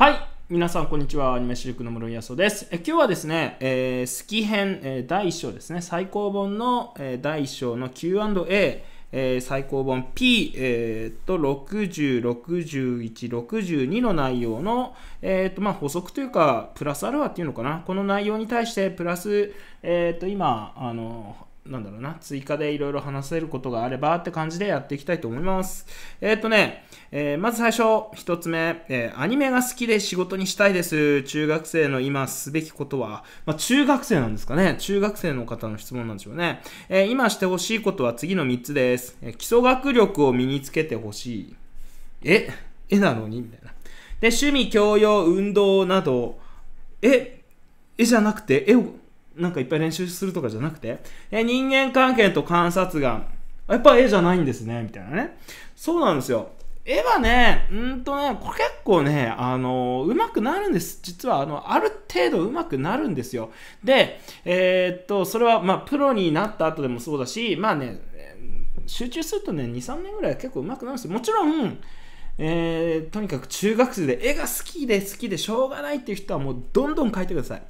はい。皆さん、こんにちは。アニメシルクの室井康です。え今日はですね、えー、好き編、えー、第1章ですね。最高本の、えー、第1章の Q&A、えー、最高本 P、えー、と、60、61、62の内容の、えー、と、まあ、補足というか、プラスアルファっていうのかな。この内容に対して、プラス、えー、と、今、あの、なんだろうな、追加でいろいろ話せることがあればって感じでやっていきたいと思います。えー、っ、とね、えー、まず最初、1つ目、えー、アニメが好きで仕事にしたいです。中学生の今すべきことは、まあ、中学生なんですかね。中学生の方の質問なんでしょうね。え今してほしいことは次の3つです。え基礎学力を身につけてほしい。え絵なのにみたいな。で、趣味、教養、運動など、え絵じゃなくて絵を、なんかいっぱい練習するとかじゃなくて、え人間関係と観察眼。やっぱ絵じゃないんですね、みたいなね。そうなんですよ。絵はね、うんとね、これ結構ね、あの、うまくなるんです。実は、あの、ある程度うまくなるんですよ。で、えー、っと、それは、まあ、プロになった後でもそうだし、まあね、集中するとね、2、3年ぐらい結構うまくなるんですよ。もちろん、えー、とにかく中学生で絵が好きで好きでしょうがないっていう人はもうどんどん描いてください。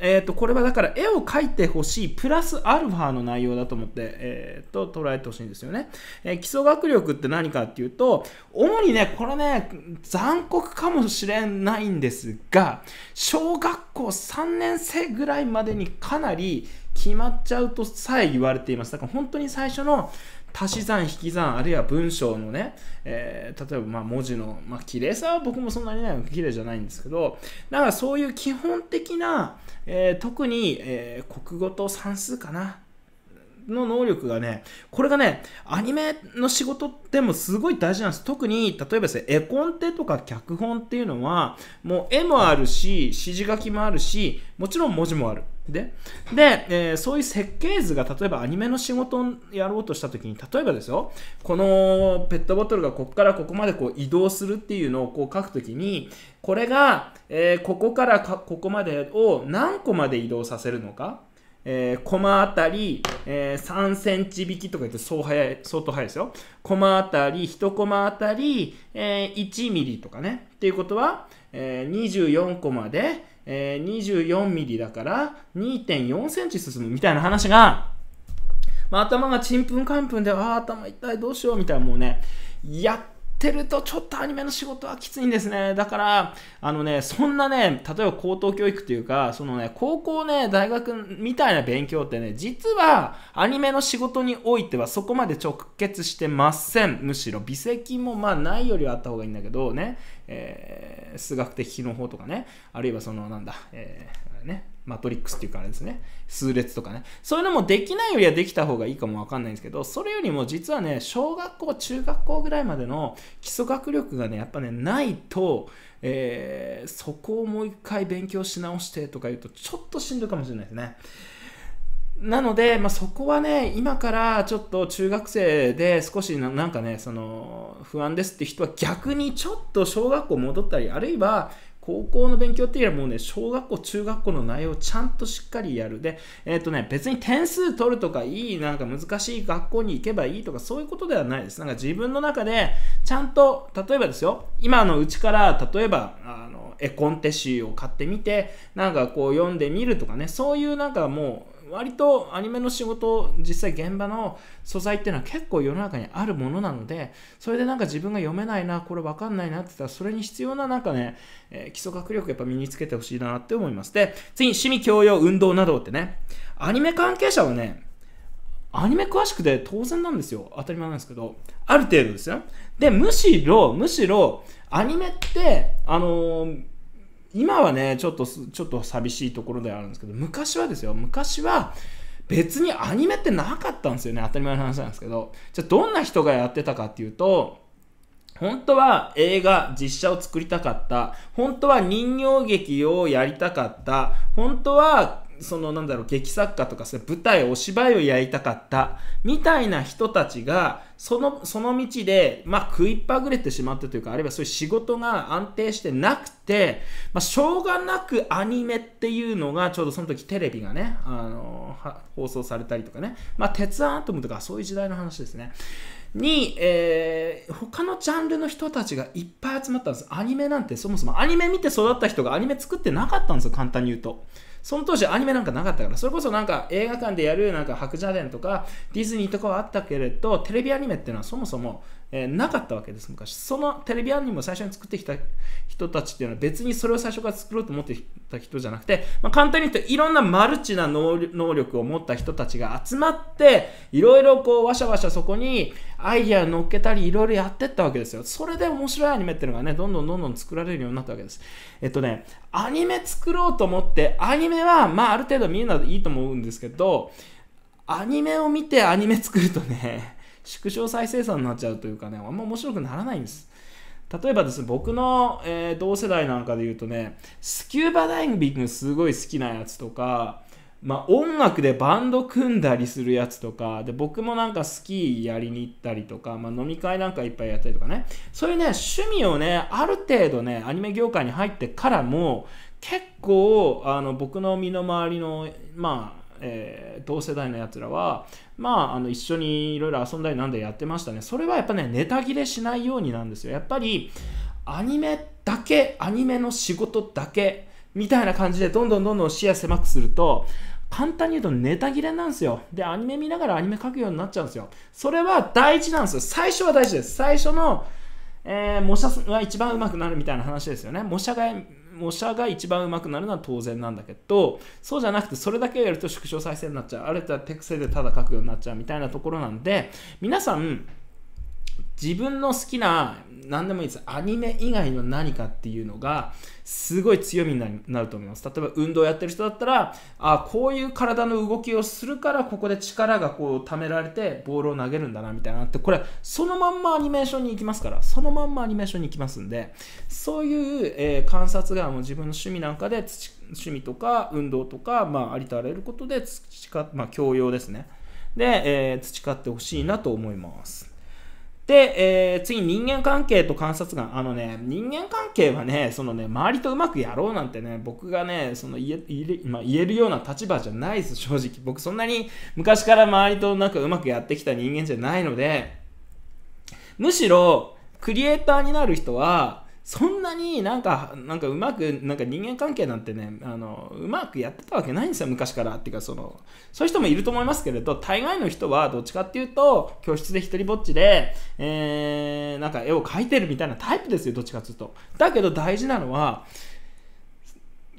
えー、とこれはだから絵を描いてほしいプラスアルファの内容だと思って、えー、と捉えてほしいんですよね、えー、基礎学力って何かっていうと主にねこれね残酷かもしれないんですが小学校3年生ぐらいまでにかなり決まっちゃうとさえ言われていますだから本当に最初の足し算引き算あるいは文章のね、えー、例えばま文字の、まあ、綺麗さは僕もそんなにね綺麗じゃないんですけどだからそういう基本的なえー、特に、えー、国語と算数かな。の能力がね、これがね、アニメの仕事でもすごい大事なんです。特に、例えばですね、絵コンテとか脚本っていうのは、もう絵もあるし、指示書きもあるし、もちろん文字もある。でで、えー、そういう設計図が例えばアニメの仕事をやろうとした時に例えばですよこのペットボトルがここからここまでこう移動するっていうのをこう書く時にこれが、えー、ここからここまでを何個まで移動させるのか、えー、コマあたり、えー、3センチ引きとか言って相早い相当早いですよコマあたり1コマあたり、えー、1ミリとかねっていうことは、え24コマでえ24 m m だから2.4センチ進むみたいな話が、まあ、頭がちんぷんかんぷんで、ああ、頭痛い、どうしようみたいな、もうね、やってるとちょっとアニメの仕事はきついんですね。だから、あのね、そんなね、例えば高等教育っていうか、そのね、高校ね、大学みたいな勉強ってね、実はアニメの仕事においてはそこまで直結してません。むしろ、微積もまあないよりはあった方がいいんだけどね、えー数学的機能法とかね、あるいはその、なんだ、えー、ね、マトリックスっていうかあれですね、数列とかね、そういうのもできないよりはできた方がいいかもわかんないんですけど、それよりも実はね、小学校、中学校ぐらいまでの基礎学力がね、やっぱね、ないと、えー、そこをもう一回勉強し直してとか言うと、ちょっとしんどいかもしれないですね。なので、まあ、そこはね、今からちょっと中学生で少しなんかね、その不安ですって人は逆にちょっと小学校戻ったり、あるいは高校の勉強っていうよりはもうね、小学校、中学校の内容をちゃんとしっかりやる。で、えっ、ー、とね、別に点数取るとか、いい、なんか難しい学校に行けばいいとか、そういうことではないです。なんか自分の中で、ちゃんと、例えばですよ、今のうちから、例えば、あの、絵コンテ集を買ってみて、なんかこう読んでみるとかね、そういうなんかもう、割とアニメの仕事実際現場の素材っていうのは結構世の中にあるものなのでそれでなんか自分が読めないなこれ分かんないなって言ったらそれに必要ななんかね、えー、基礎学力やっぱ身につけてほしいなって思いますで次に趣味教養運動などってねアニメ関係者はねアニメ詳しくて当然なんですよ当たり前なんですけどある程度ですよでむしろむしろアニメってあのー今はね、ちょっと、ちょっと寂しいところではあるんですけど、昔はですよ、昔は、別にアニメってなかったんですよね。当たり前の話なんですけど。じゃあ、どんな人がやってたかっていうと、本当は映画、実写を作りたかった。本当は人形劇をやりたかった。本当はそのなんだろう劇作家とかそ舞台お芝居をやりたかったみたいな人たちがそのその道で、まあ、食いっぱぐれてしまったというかあるいはそういう仕事が安定してなくて、まあ、しょうがなくアニメっていうのがちょうどその時テレビがねあの放送されたりとかね、まあ、鉄アントムとかそういう時代の話ですね。に、えー、他のジャンルの人たちがいっぱい集まったんです。アニメなんてそもそもアニメ見て育った人がアニメ作ってなかったんですよ、簡単に言うと。その当時アニメなんかなかったから、それこそなんか映画館でやるなんか白蛇伝とかディズニーとかはあったけれど、テレビアニメっていうのはそもそもえー、なかったわけです昔そのテレビアニメを最初に作ってきた人たちっていうのは別にそれを最初から作ろうと思ってた人じゃなくて、まあ、簡単に言うといろんなマルチな能力を持った人たちが集まっていろいろこうわしゃわしゃそこにアイディアを乗っけたりいろいろやってったわけですよそれで面白いアニメっていうのがねどんどんどんどん作られるようになったわけですえっとねアニメ作ろうと思ってアニメはまあある程度みんないいと思うんですけどアニメを見てアニメ作るとね縮小再生産になっちゃうというかね、あんま面白くならないんです。例えばですね、僕の、えー、同世代なんかで言うとね、スキューバダイビングすごい好きなやつとか、まあ、音楽でバンド組んだりするやつとかで僕もなんかスキーやりに行ったりとか、まあ、飲み会なんかいっぱいやったりとかねそういうね趣味をねある程度ねアニメ業界に入ってからも結構あの僕の身の回りのまあえー、同世代のやつらはまあ、あの一緒にいろいろ遊んだりなんだりやってましたね。それはやっぱね、ネタ切れしないようになんですよ。やっぱり、アニメだけ、アニメの仕事だけ、みたいな感じで、どんどんどんどん視野狭くすると、簡単に言うとネタ切れなんですよ。で、アニメ見ながらアニメ書くようになっちゃうんですよ。それは大事なんですよ。最初は大事です。最初の、えー、模写が一番上手くなるみたいな話ですよね。模写が模写が一番うまくなるのは当然なんだけどそうじゃなくてそれだけやると縮小再生になっちゃうあるいは手癖でただ書くようになっちゃうみたいなところなんで皆さん自分の好きな何でもいいですアニメ以外の何かっていうのがすごい強みになると思います例えば運動やってる人だったらあこういう体の動きをするからここで力がこう貯められてボールを投げるんだなみたいなってこれそのまんまアニメーションに行きますからそのまんまアニメーションに行きますんでそういう、えー、観察がもう自分の趣味なんかで趣味とか運動とか、まあ、ありとあらゆることで培まあ、教養ですねで、えー、培ってほしいなと思いますで、えー、次、人間関係と観察眼。あのね、人間関係はね、そのね、周りとうまくやろうなんてね、僕がね、その言え言えるような立場じゃないです、正直。僕、そんなに昔から周りとなんかうまくやってきた人間じゃないので、むしろ、クリエイターになる人は、そんなになんか、なんかうまく、なんか人間関係なんてね、あの、うまくやってたわけないんですよ、昔から。っていうか、その、そういう人もいると思いますけれど、大概の人はどっちかっていうと、教室で一人ぼっちで、えー、なんか絵を描いてるみたいなタイプですよ、どっちかっていうと。だけど大事なのは、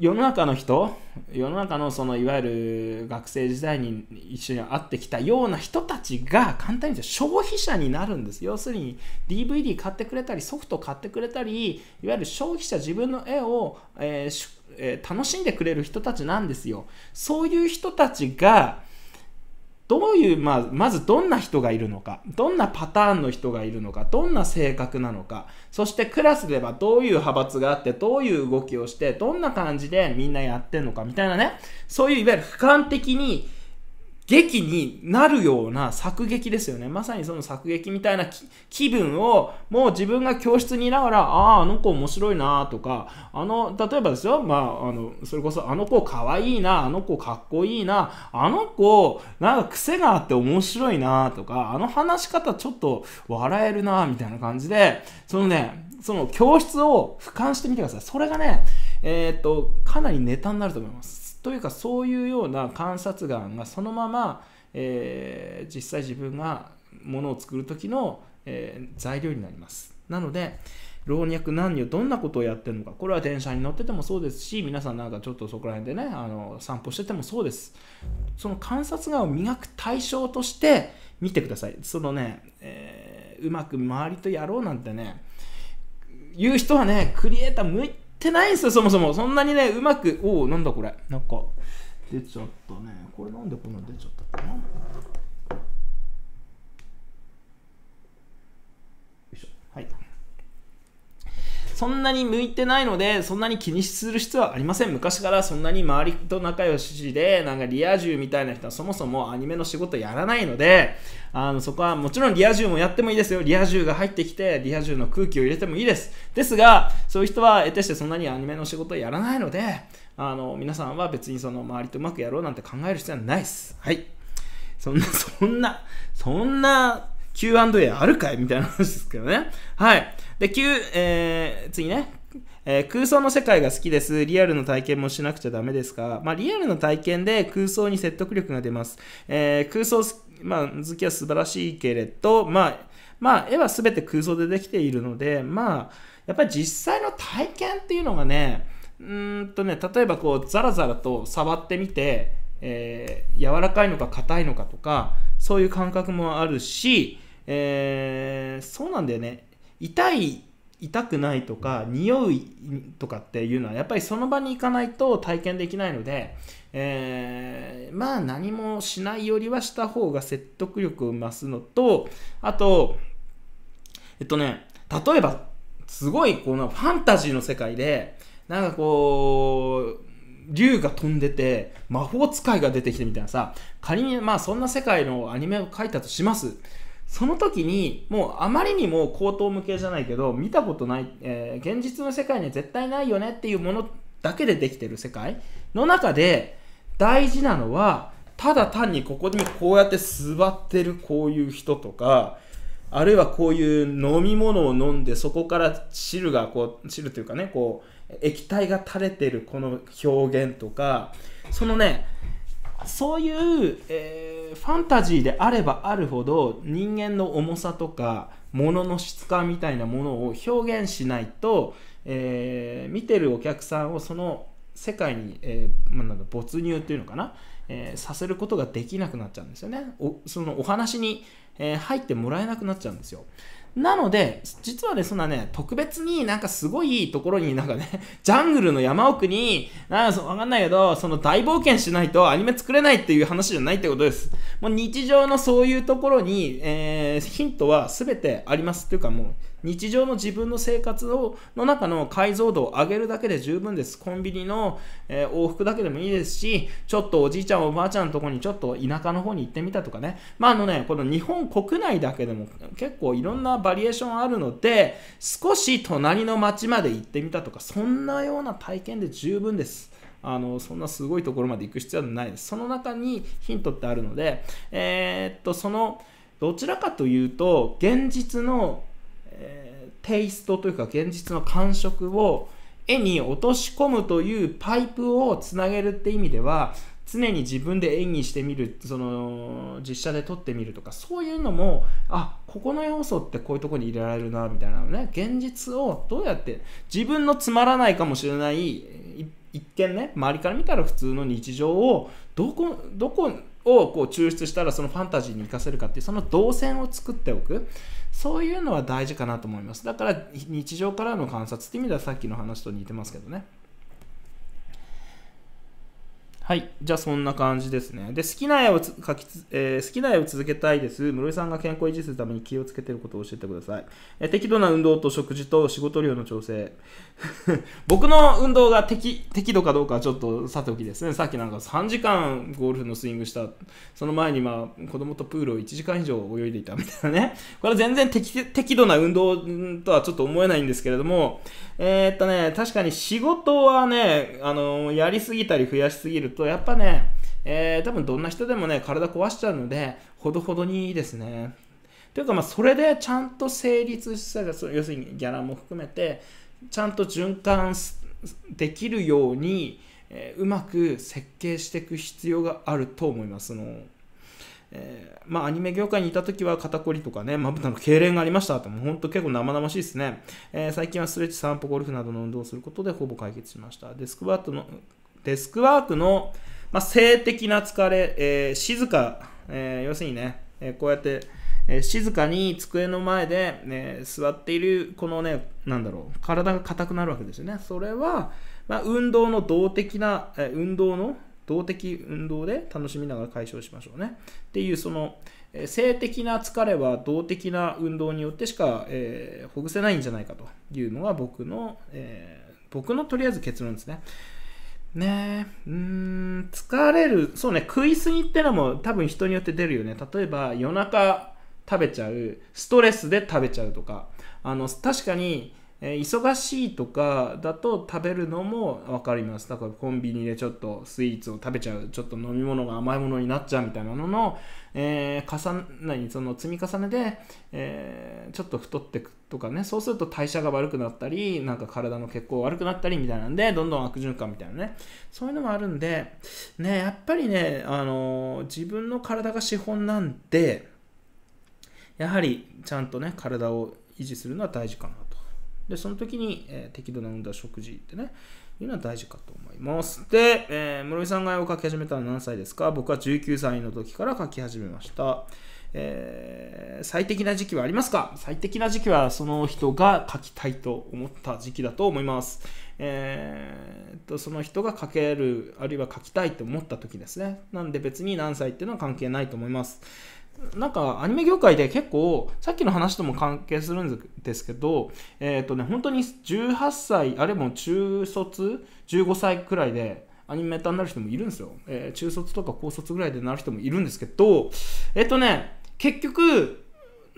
世の中の人世の中のそのいわゆる学生時代に一緒に会ってきたような人たちが簡単に言うと消費者になるんです要するに DVD 買ってくれたりソフト買ってくれたりいわゆる消費者自分の絵を、えーえー、楽しんでくれる人たちなんですよそういう人たちがどういう、まあ、まずどんな人がいるのか、どんなパターンの人がいるのか、どんな性格なのか、そしてクラスではどういう派閥があって、どういう動きをして、どんな感じでみんなやってんのか、みたいなね、そういういわゆる俯瞰的に劇になるような作劇ですよね。まさにその作劇みたいな気分を、もう自分が教室にいながら、ああ、あの子面白いなとか、あの、例えばですよ、まあ、あの、それこそ、あの子可愛いいな、あの子かっこいいな、あの子、なんか癖があって面白いなとか、あの話し方ちょっと笑えるなみたいな感じで、そのね、その教室を俯瞰してみてください。それがね、えー、っと、かなりネタになると思います。というかそういうような観察眼がそのまま、えー、実際自分がものを作る時の、えー、材料になりますなので老若男女どんなことをやってるのかこれは電車に乗っててもそうですし皆さんなんかちょっとそこら辺でねあの散歩しててもそうですその観察眼を磨く対象として見てくださいそのね、えー、うまく周りとやろうなんてね言う人はねクリエイター向いてってないんですよ、そもそも。そんなにね、うまく、おお、なんだこれ。なんか、出ちゃったね。これなんでこんな出ちゃったかな。よいしょ。はい。そんなに向いてないので、そんなに気にする必要はありません。昔からそんなに周りと仲良しで、なんかリア充みたいな人はそもそもアニメの仕事やらないので、あの、そこはもちろんリア充もやってもいいですよ。リア充が入ってきて、リア充の空気を入れてもいいです。ですが、そういう人は得てしてそんなにアニメの仕事やらないので、あの、皆さんは別にその周りとうまくやろうなんて考える必要はないです。はい。そんな、そんな、そんな Q&A あるかいみたいな話ですけどね。はい。で、急、えー、次ね。えー、空想の世界が好きです。リアルの体験もしなくちゃダメですかまあ、リアルの体験で空想に説得力が出ます。えー、空想、まあ、好きは素晴らしいけれど、まあ、まあ、絵は全て空想でできているので、まあ、やっぱり実際の体験っていうのがね、うんとね、例えばこう、ザラザラと触ってみて、えー、柔らかいのか硬いのかとか、そういう感覚もあるし、えー、そうなんだよね。痛い痛くないとか匂いとかっていうのはやっぱりその場に行かないと体験できないので、えー、まあ何もしないよりはした方が説得力を増すのとあとえっとね例えばすごいこのファンタジーの世界でなんかこう竜が飛んでて魔法使いが出てきてみたいなさ仮にまあそんな世界のアニメを描いたとしますその時にもうあまりにも口頭無形じゃないけど見たことない、えー、現実の世界には絶対ないよねっていうものだけでできてる世界の中で大事なのはただ単にここにこうやって座ってるこういう人とかあるいはこういう飲み物を飲んでそこから汁がこう汁というかねこう液体が垂れてるこの表現とかそのねそういう、えー、ファンタジーであればあるほど人間の重さとか物の質感みたいなものを表現しないと、えー、見てるお客さんをその世界に、えー、まなんか没入っていうのかな、えー、させることができなくなっちゃうんですよね。おそのお話に、え入ってもらえなくなっちゃうんですよ。なので、実はね、そんなね、特別になんかすごいところになんかね、ジャングルの山奥に、なんかわかんないけど、その大冒険しないとアニメ作れないっていう話じゃないってことです。もう日常のそういうところに、えー、ヒントは全てあります。っていうかもう、日常の自分の生活をの中の解像度を上げるだけで十分です。コンビニの、えー、往復だけでもいいですし、ちょっとおじいちゃんおばあちゃんのとこにちょっと田舎の方に行ってみたとかね。まああのね、この日本国内だけでも結構いろんなバリエーションあるので、少し隣の町まで行ってみたとか、そんなような体験で十分です。あのそんなすごいところまで行く必要はないです。その中にヒントってあるので、えー、っと、その、どちらかというと、現実のえー、テイストというか現実の感触を絵に落とし込むというパイプをつなげるって意味では常に自分で演技してみるその実写で撮ってみるとかそういうのもあここの要素ってこういうとこに入れられるなみたいなのね現実をどうやって自分のつまらないかもしれない一見ね周りから見たら普通の日常をどこどこをこう抽出したらそのファンタジーに生かせるかっていうその動線を作っておく。そういうのは大事かなと思いますだから日常からの観察って意味ではさっきの話と似てますけどねはい。じゃあそんな感じですね。で、好きな絵をつ描きつ、えー、好きな絵を続けたいです。室井さんが健康維持するために気をつけてることを教えてください。えー、適度な運動と食事と仕事量の調整。僕の運動が適適度かどうかはちょっとさておきですね。さっきなんか3時間ゴルフのスイングした、その前にまあ子供とプールを1時間以上泳いでいたみたいなね。これは全然適適度な運動とはちょっと思えないんですけれども、えー、っとね、確かに仕事はね、あのやりすぎたり増やしすぎるとと、やっぱね、えー、多分どんな人でもね、体壊しちゃうので、ほどほどにいいですね。というか、まあ、それでちゃんと成立した要するにギャラも含めて、ちゃんと循環できるように、えー、うまく設計していく必要があると思います。のえー、まあ、アニメ業界にいた時は肩こりとかね、まぶたの痙攣がありましたってもうほんと結構生々しいですね、えー、最近はストレッチ、散歩、ゴルフなどの運動をすることでほぼ解決しました。デスクワットのデスクワークの、まあ、性的な疲れ、えー、静か、えー、要するにね、えー、こうやって、え静かに机の前で、ね、座っている、このね、なんだろう、体が硬くなるわけですよね。それは、まあ、運動の動的な、え運動の動的運動で楽しみながら解消しましょうね。っていう、その、え性的な疲れは動的な運動によってしか、えほぐせないんじゃないかというのが僕の、え僕のとりあえず結論ですね。ねえ、うん、疲れる、そうね、食いすぎってのも多分人によって出るよね。例えば夜中食べちゃう、ストレスで食べちゃうとか、あの、確かにえ忙しいとかだと食べるのも分かりますだからコンビニでちょっとスイーツを食べちゃうちょっと飲み物が甘いものになっちゃうみたいなののえー、重なその積み重ねで、えー、ちょっと太ってくとかねそうすると代謝が悪くなったりなんか体の血行悪くなったりみたいなんでどんどん悪循環みたいなねそういうのもあるんでねやっぱりね、あのー、自分の体が資本なんでやはりちゃんとね体を維持するのは大事かなと。で、その時に、えー、適度な運動、食事ってね、いうのは大事かと思います。で、えー、室井さんが絵を描き始めたのは何歳ですか僕は19歳の時から描き始めました。えー、最適な時期はありますか最適な時期はその人が書きたいと思った時期だと思います。えー、っとその人が描けるあるいは描きたいと思った時ですね。なんで別に何歳っていうのは関係ないと思います。なんかアニメ業界で結構さっきの話とも関係するんですけど、えっ、ー、とね、本当に18歳あれも中卒15歳くらいでアニメーターになる人もいるんですよ、えー、中卒とか高卒ぐらいでなる人もいるんですけどえっ、ー、とね結局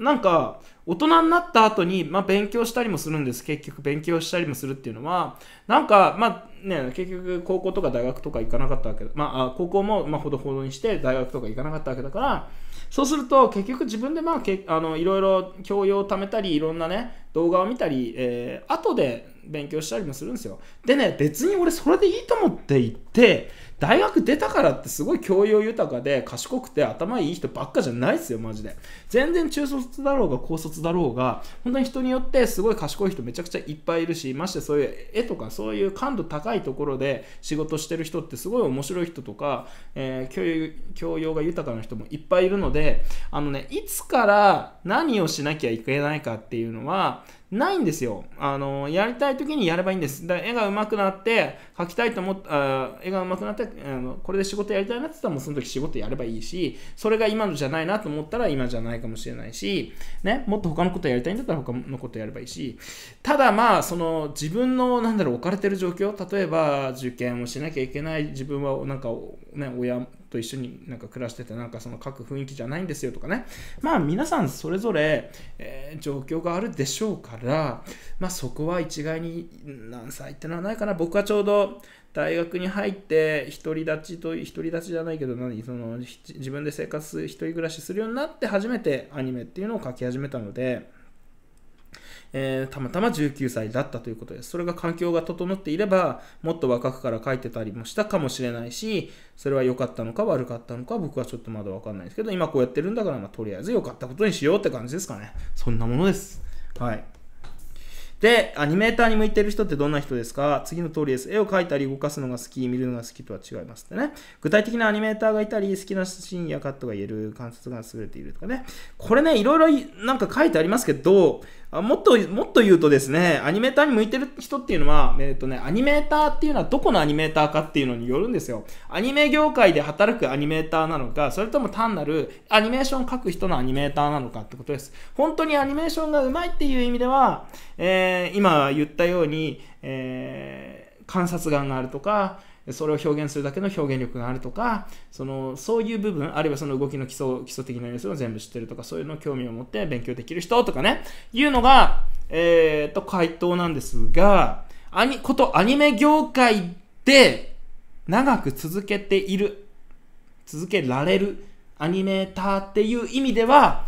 なんか大人になった後にまあ、勉強したりもするんです結局勉強したりもするっていうのはなんかまあね結局高校とか大学とか行かなかったわけまあ高校もまほどほどにして大学とか行かなかったわけだからそうすると結局自分でまあけあのいろいろ教養を貯めたりいろんなね動画を見たり、えー、後で勉強したりもするんですよでね別に俺それでいいと思って行って大学出たからってすごい教養豊かで賢くて頭いい人ばっかじゃないですよマジで全然中卒だろうが高卒だろうが本当に人によってすごい賢い人めちゃくちゃいっぱいいるしましてそういう絵とかそういう感度高いところで仕事してる人ってすごい面白い人とか、えー、教養が豊かな人もいっぱいいるのであのねいつから何をしなきゃいけないかっていうのはないんですよ。あの、やりたい時にやればいいんです。だ絵が上手くなって、描きたいと思った、絵が上手くなってあのこれで仕事やりたいなって言ったらもうその時仕事やればいいし、それが今のじゃないなと思ったら今じゃないかもしれないし、ね、もっと他のことやりたいんだったら他のことやればいいし、ただまあ、その自分のなんだろう置かれてる状況、例えば受験をしなきゃいけない自分はなんかね、親と一緒になんか暮らしててなんかその書く雰囲気じゃないんですよとかねまあ皆さんそれぞれ、えー、状況があるでしょうからまあそこは一概に何歳ってのはないかな僕はちょうど大学に入って独り立ちと独り立ちじゃないけど何その自分で生活一人暮らしするようになって初めてアニメっていうのを書き始めたので。えー、たまたま19歳だったということです。それが環境が整っていれば、もっと若くから書いてたりもしたかもしれないし、それは良かったのか悪かったのか僕はちょっとまだわかんないですけど、今こうやってるんだから、まあ、とりあえず良かったことにしようって感じですかね。そんなものです。はい。で、アニメーターに向いてる人ってどんな人ですか次の通りです。絵を描いたり動かすのが好き、見るのが好きとは違いますってね。具体的なアニメーターがいたり、好きなシーンやカットが言える、観察が優れているとかね。これね、いろいろなんか書いてありますけど、あもっと、もっと言うとですね、アニメーターに向いてる人っていうのは、えっ、ー、とね、アニメーターっていうのはどこのアニメーターかっていうのによるんですよ。アニメ業界で働くアニメーターなのか、それとも単なるアニメーションを書く人のアニメーターなのかってことです。本当にアニメーションが上手いっていう意味では、えー、今言ったように、えー、観察眼があるとか、それを表現するだけの表現力があるとか、その、そういう部分、あるいはその動きの基礎、基礎的な要素を全部知ってるとか、そういうのを興味を持って勉強できる人とかね、いうのが、えー、っと、回答なんですが、アニ、ことアニメ業界で長く続けている、続けられるアニメーターっていう意味では、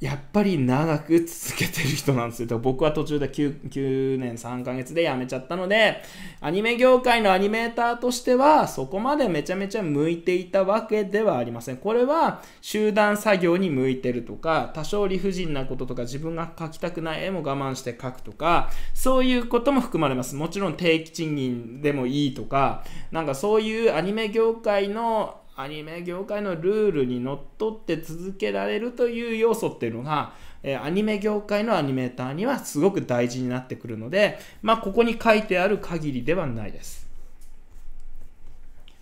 やっぱり長く続けてる人なんですよ。僕は途中で 9, 9年3ヶ月で辞めちゃったので、アニメ業界のアニメーターとしては、そこまでめちゃめちゃ向いていたわけではありません。これは集団作業に向いてるとか、多少理不尽なこととか、自分が描きたくない絵も我慢して描くとか、そういうことも含まれます。もちろん定期賃金でもいいとか、なんかそういうアニメ業界のアニメ業界のルールにのっとって続けられるという要素っていうのが、えアニメ業界のアニメーターにはすごく大事になってくるので、まあ、ここに書いてある限りではないです。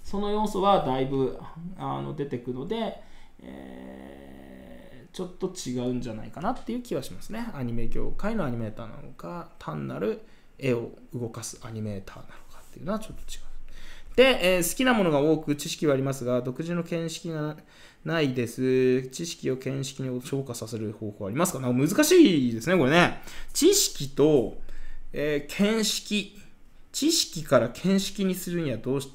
その要素はだいぶあの出てくので、えー、ちょっと違うんじゃないかなっていう気はしますね。アニメ業界のアニメーターなのか、単なる絵を動かすアニメーターなのかっていうのはちょっと違う。で、えー、好きなものが多く知識はありますが、独自の見識がないです。知識を見識に昇華させる方法ありますかなんか難しいですね、これね。知識と、えー、見識。知識から見識にするにはどうし、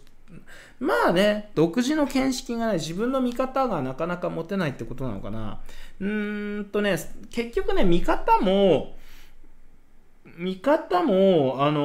まあね、独自の見識がない、自分の見方がなかなか持てないってことなのかな。うーんとね、結局ね、見方も、見方も、あの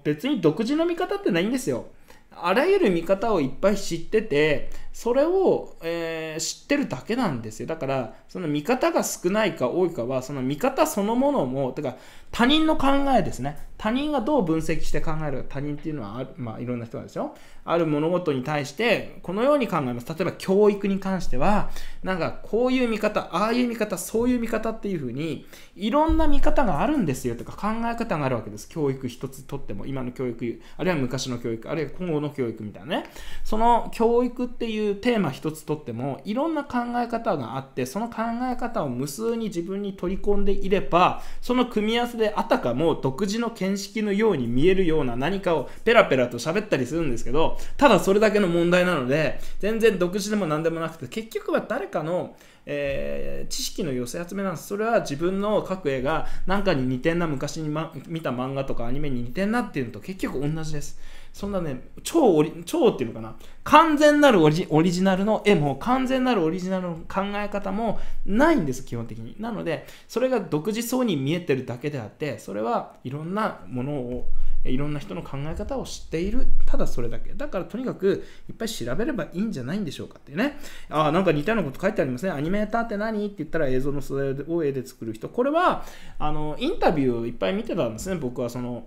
ー、別に独自の見方ってないんですよ。あらゆる見方をいっぱい知ってて、それを、えー、知ってるだけなんですよ。だから、その見方が少ないか多いかは、その見方そのものも、てか、他人の考えですね。他人がどう分析して考えるか、他人っていうのはある、まあ、いろんな人なんですよ。ある物事に対して、このように考えます。例えば、教育に関しては、なんか、こういう見方、ああいう見方、そういう見方っていうふうに、いろんな見方があるんですよとか、考え方があるわけです。教育一つとっても、今の教育、あるいは昔の教育、あるいは今後の教育みたいなね。その教育っていういうテーマ一つとってもいろんな考え方があってその考え方を無数に自分に取り込んでいればその組み合わせであたかも独自の見識のように見えるような何かをペラペラと喋ったりするんですけどただそれだけの問題なので全然独自でも何でもなくて結局は誰かのえー、知識の寄せ集めなんです。それは自分の描く絵が何かに似てんな、昔に、ま、見た漫画とかアニメに似てんなっていうのと結局同じです。そんなね、超オリ、超っていうのかな、完全なるオリオリジナルの絵も、完全なるオリジナルの考え方もないんです、基本的に。なので、それが独自そうに見えてるだけであって、それはいろんなものを、いろんな人の考え方を知っている。ただそれだけ。だからとにかくいっぱい調べればいいんじゃないんでしょうかっていうね。ああ、なんか似たようなこと書いてありますね。アニメーターって何って言ったら映像の素材を絵で作る人。これは、あの、インタビューをいっぱい見てたんですね。僕はその、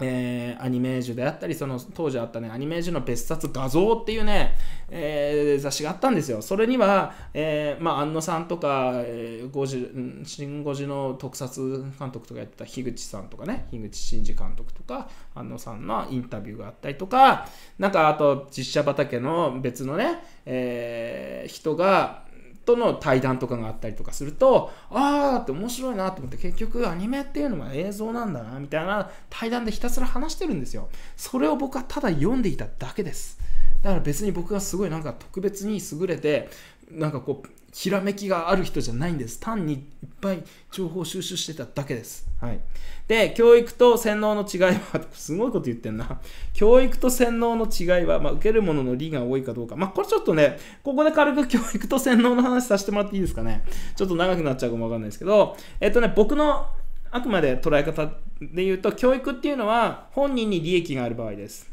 えー、アニメージュであったり、その当時あったね、アニメージュの別冊画像っていうね、えー、雑誌があったんですよ。それには、えー、まあ、安野さんとか、えー、ゴジ、新5時の特撮監督とかやってた樋口さんとかね、樋口真嗣監督とか、安野さんのインタビューがあったりとか、なんか、あと、実写畑の別のね、えー、人が、との対談とかがあったりとかするとああって面白いなと思って結局アニメっていうのは映像なんだなみたいな対談でひたすら話してるんですよそれを僕はただ読んでいただけですだから別に僕がすごいなんか特別に優れてなんかこうひらめきがある人じゃないんです単にいっぱい情報収集してただけです、はい、で教育と洗脳の違いは すごいこと言ってんな教育と洗脳の違いは、まあ、受けるものの利が多いかどうかまあこれちょっとねここで軽く教育と洗脳の話させてもらっていいですかねちょっと長くなっちゃうかもわかんないですけどえっとね僕のあくまで捉え方で言うと教育っていうのは本人に利益がある場合です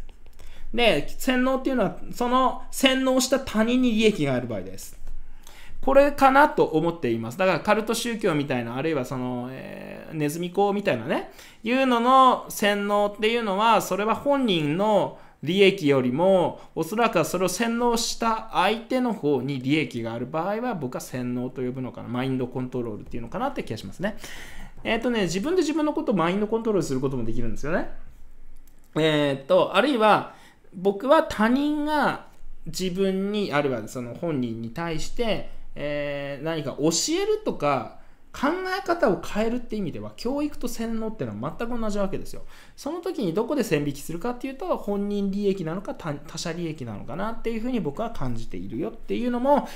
で洗脳っていうのはその洗脳した他人に利益がある場合ですこれかなと思っています。だからカルト宗教みたいな、あるいはその、えー、ネズミ講みたいなね、いうのの洗脳っていうのは、それは本人の利益よりも、おそらくはそれを洗脳した相手の方に利益がある場合は、僕は洗脳と呼ぶのかな、マインドコントロールっていうのかなって気がしますね。えっ、ー、とね、自分で自分のことをマインドコントロールすることもできるんですよね。えっ、ー、と、あるいは、僕は他人が自分に、あるいはその本人に対して、えー、何か教えるとか考え方を変えるって意味では教育と洗脳っていうのは全く同じわけですよ。その時にどこで線引きするかっていうと本人利益なのか他者利益なのかなっていうふうに僕は感じているよっていうのも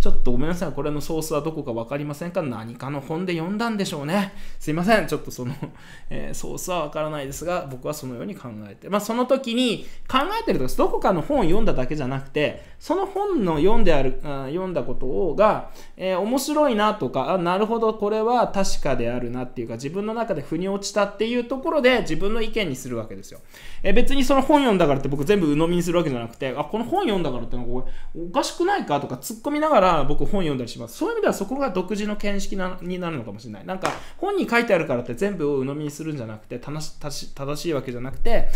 ちょっとごめんなさい、これのソースはどこかわかりませんか何かの本で読んだんでしょうね。すいません、ちょっとその、えー、ソースはわからないですが、僕はそのように考えて、まあ、その時に考えてるとか、どこかの本を読んだだけじゃなくて、その本の読んである、あ読んだことをが、えー、面白いなとか、あ、なるほど、これは確かであるなっていうか、自分の中で腑に落ちたっていうところで自分の意見にするわけですよ。え別にその本読んだからって僕全部鵜呑みにするわけじゃなくて、あ、この本読んだからってのこおかしくないかとか突っ込みながら僕本読んだりします。そういう意味ではそこが独自の見識なになるのかもしれない。なんか本に書いてあるからって全部を鵜呑みにするんじゃなくて、正し正しいわけじゃなくて、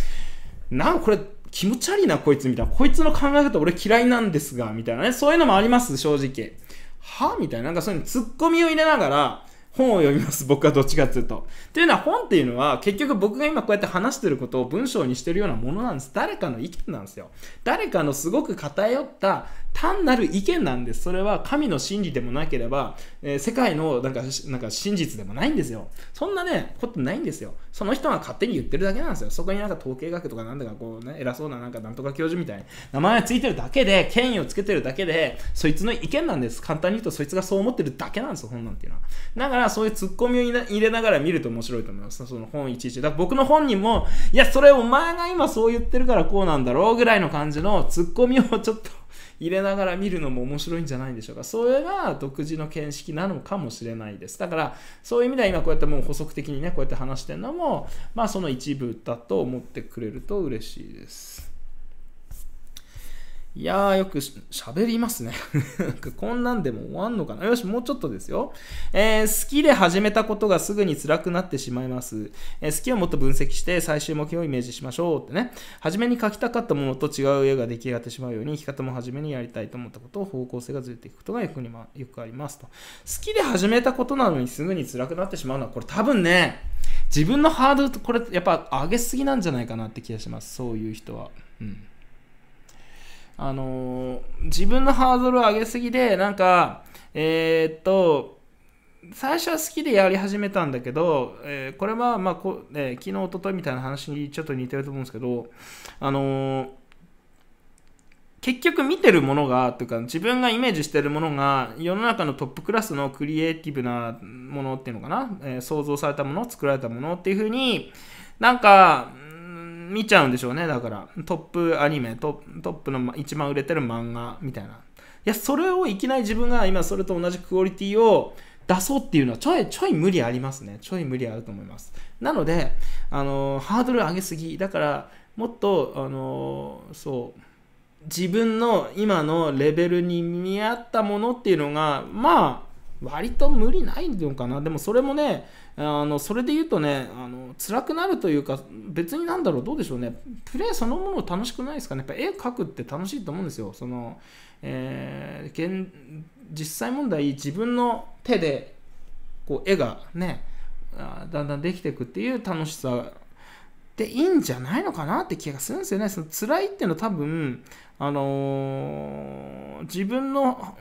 なんこれ気持ち悪いなこいつみたいな、こいつの考え方俺嫌いなんですが、みたいなね、そういうのもあります、正直。はみたいな、なんかそういうの突っ込みを入れながら、本を読みます、僕はどっちかっていうと。ていうのは本っていうのは結局僕が今こうやって話してることを文章にしてるようなものなんです。誰かの意見なんですよ。誰かのすごく偏った単なる意見なんです。それは神の真理でもなければ、えー、世界のなんかなんか真実でもないんですよ。そんなね、ことないんですよ。その人が勝手に言ってるだけなんですよ。そこになんか統計学とかなんだかこうね、偉そうななんかなんとか教授みたいな名前がついてるだけで、権威をつけてるだけで、そいつの意見なんです。簡単に言うとそいつがそう思ってるだけなんですよ、本なんていうのは。だからそういうツッコミを入れながら見ると面白いと思います。その本いちいち。だから僕の本人も、いや、それお前が今そう言ってるからこうなんだろうぐらいの感じのツッコミをちょっと入れながら見るのも面白いんじゃないでしょうか。それが独自の見識なのかもしれないです。だから、そういう意味では今こうやってもう補足的にね、こうやって話してるのも、まあその一部だと思ってくれると嬉しいです。いやー、よく喋りますね。こんなんでも終わんのかなよし、もうちょっとですよ。えー、好きで始めたことがすぐに辛くなってしまいます。えー、好きをもっと分析して最終目標をイメージしましょうってね。初めに描きたかったものと違う絵が出来上がってしまうように、生き方も初めにやりたいと思ったことを方向性がずれていくことがよくに、ま、よくありますと。好きで始めたことなのにすぐに辛くなってしまうのは、これ多分ね、自分のハードルとこれやっぱ上げすぎなんじゃないかなって気がします。そういう人は。うん。あのー、自分のハードルを上げすぎで、なんか、えー、っと、最初は好きでやり始めたんだけど、えー、これは、まあこえ昨日、おとといみたいな話にちょっと似てると思うんですけど、あの結局見てるものが、というか自分がイメージしてるものが、世の中のトップクラスのクリエイティブなものっていうのかな、えー、想像されたもの、作られたものっていうふうに、なんか、見ちゃうんでしょうね。だから、トップアニメ、トトップの一番売れてる漫画みたいな。いや、それをいきなり自分が今それと同じクオリティを出そうっていうのはちょい、ちょい無理ありますね。ちょい無理あると思います。なので、あの、ハードル上げすぎ。だから、もっと、あの、そう、自分の今のレベルに見合ったものっていうのが、まあ、割と無理ないのかな。でもそれもね、あのそれで言うとねあの辛くなるというか別になんだろうどうでしょうねプレーそのもの楽しくないですかねやっぱ絵描くって楽しいと思うんですよその、えー、現実際問題自分の手でこう絵がねだんだんできていくっていう楽しさでいいんじゃないのかなって気がするんですよね。その辛いっていうのは多分、あのー、自分の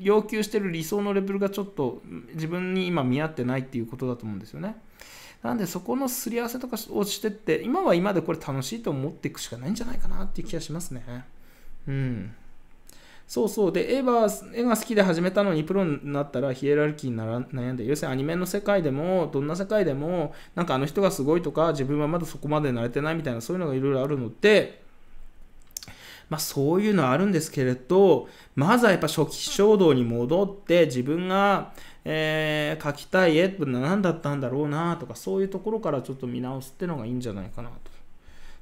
要求してる理想のレベルがちょっと自分に今見合ってないっていうことだと思うんですよね。なんでそこのすり合わせとかをしてって、今は今でこれ楽しいと思っていくしかないんじゃないかなっていう気がしますね。うん。そうそう。で、絵は、絵が好きで始めたのにプロになったらヒエラルキーになら悩んで、要するにアニメの世界でも、どんな世界でも、なんかあの人がすごいとか、自分はまだそこまで慣れてないみたいな、そういうのがいろいろあるので、まあ、そういうのはあるんですけれど、まずはやっぱ初期衝動に戻って、自分が、えー、描きたい絵って何だったんだろうなとか、そういうところからちょっと見直すってのがいいんじゃないかなと。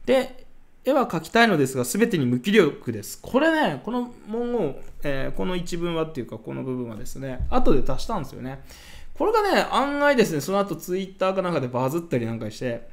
で、絵は描きたいのですが、全てに無気力です。これね、この文言、えー、この一文はっていうか、この部分はですね、後で足したんですよね。これがね、案外ですね、その後ツイッターかなんかでバズったりなんかして、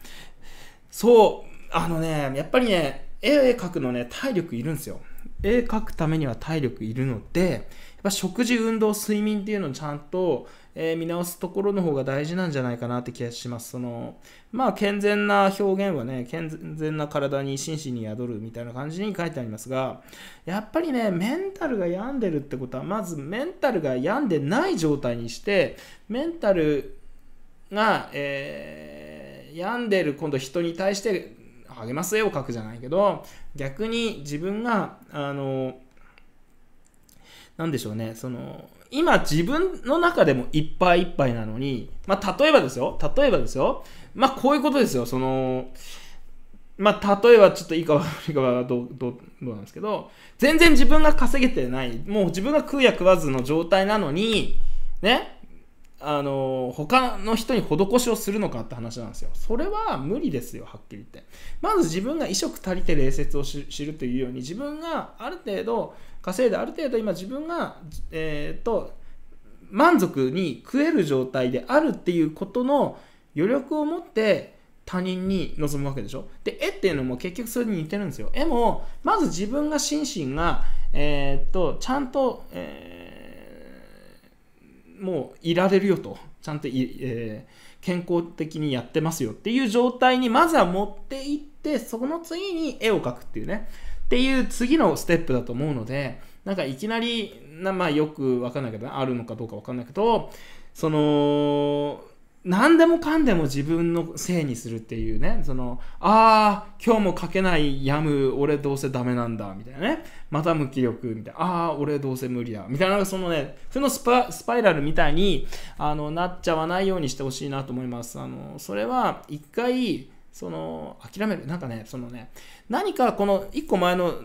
そう、あのね、やっぱりね、絵描くのね、体力いるんですよ。絵描くためには体力いるので、やっぱ食事、運動、睡眠っていうのをちゃんと、えー、見直すところの方が大事なんじゃないかなって気がします。その、まあ、健全な表現はね、健全な体に真摯に宿るみたいな感じに書いてありますが、やっぱりね、メンタルが病んでるってことは、まずメンタルが病んでない状態にして、メンタルが、えー、病んでる今度人に対して励ます絵を描くじゃないけど逆に自分があの何でしょうねその今自分の中でもいっぱいいっぱいなのに、まあ、例えばですよ例えばですよまあこういうことですよそのまあ、例えばちょっといいか悪いかはどうどうどうなんですけど、全然自分が稼げてない、もう自分が食うや食わずの状態なのに、ね、あの他の人に施しをするのかって話なんですよ。それは無理ですよ、はっきり言って。まず自分が衣食足りて礼節を知るというように、自分がある程度稼いで、ある程度今自分が、えっ、ー、と、満足に食える状態であるっていうことの余力を持って他人に望むわけでしょで、絵っていうのも結局それに似てるんですよ。絵も、まず自分が心身が、えー、っと、ちゃんと、えーもういられるよと、ちゃんと、えー、健康的にやってますよっていう状態にまずは持っていって、その次に絵を描くっていうね、っていう次のステップだと思うので、なんかいきなり、なまあよくわかんないけど、ね、あるのかどうかわかんないけど、その、何でもかんでも自分のせいにするっていうね、その、ああ、今日も書けないやむ、俺どうせダメなんだ、みたいなね。また無気力、みたいな。ああ、俺どうせ無理だ、みたいな、そのね、負のスパスパイラルみたいにあのなっちゃわないようにしてほしいなと思います。あの、それは一回、その、諦める。なんかね、そのね、何かこの一個前の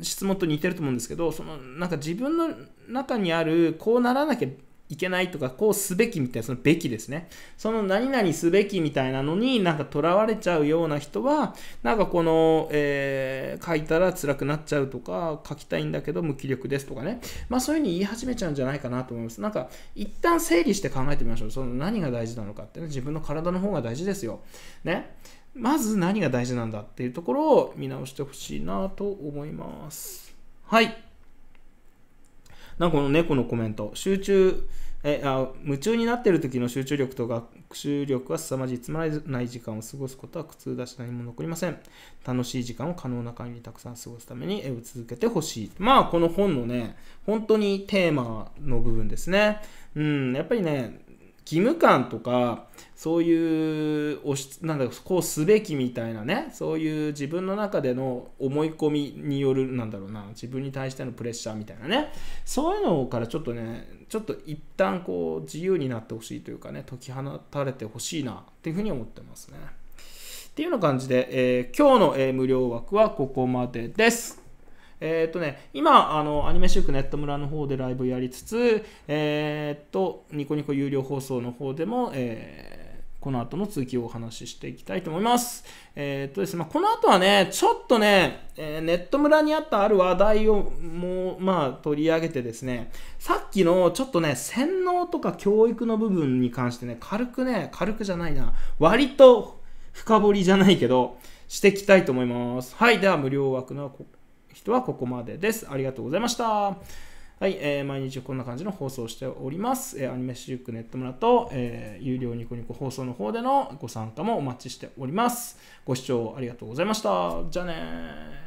質問と似てると思うんですけど、その、なんか自分の中にある、こうならなきゃいけないとか、こうすべきみたいな、そのべきですね。その何々すべきみたいなのになんか囚われちゃうような人は、なんかこの、えー、書いたら辛くなっちゃうとか、書きたいんだけど無気力ですとかね。まあそういうふうに言い始めちゃうんじゃないかなと思います。なんか一旦整理して考えてみましょう。その何が大事なのかってね、自分の体の方が大事ですよ。ね。まず何が大事なんだっていうところを見直してほしいなと思います。はい。なんかこの猫のコメント、集中、えあ夢中になっている時の集中力と学習力は凄まじいつまらない時間を過ごすことは苦痛だし何も残りません楽しい時間を可能な限りたくさん過ごすために絵を続けてほしいまあこの本のね本当にテーマの部分ですねうんやっぱりね義務感とかそういうおしなんだこうすべきみたいなねそういう自分の中での思い込みによるなんだろうな自分に対してのプレッシャーみたいなねそういうのからちょっとねちょっと一旦こう自由になってほしいというかね解き放たれてほしいなっていうふうに思ってますね。っていうような感じで、えー、今日の、え無料枠はここまでです。えー、っとね、今、あの、アニメシュークネット村の方でライブやりつつ、えー、っと、ニコニコ有料放送の方でも、えーこの後の続きをお話ししていきたいと思います。えー、っとですね、まあ、この後はね、ちょっとね、えー、ネット村にあったある話題をもう、まあ、取り上げてですね、さっきのちょっとね、洗脳とか教育の部分に関してね、軽くね、軽くじゃないな、割と深掘りじゃないけど、していきたいと思います。はい、では無料枠のはここまでです。ありがとうございました。はい、えー、毎日こんな感じの放送をしております。えー、アニメシュークネット村と、えー、有料ニコニコ放送の方でのご参加もお待ちしております。ご視聴ありがとうございました。じゃあね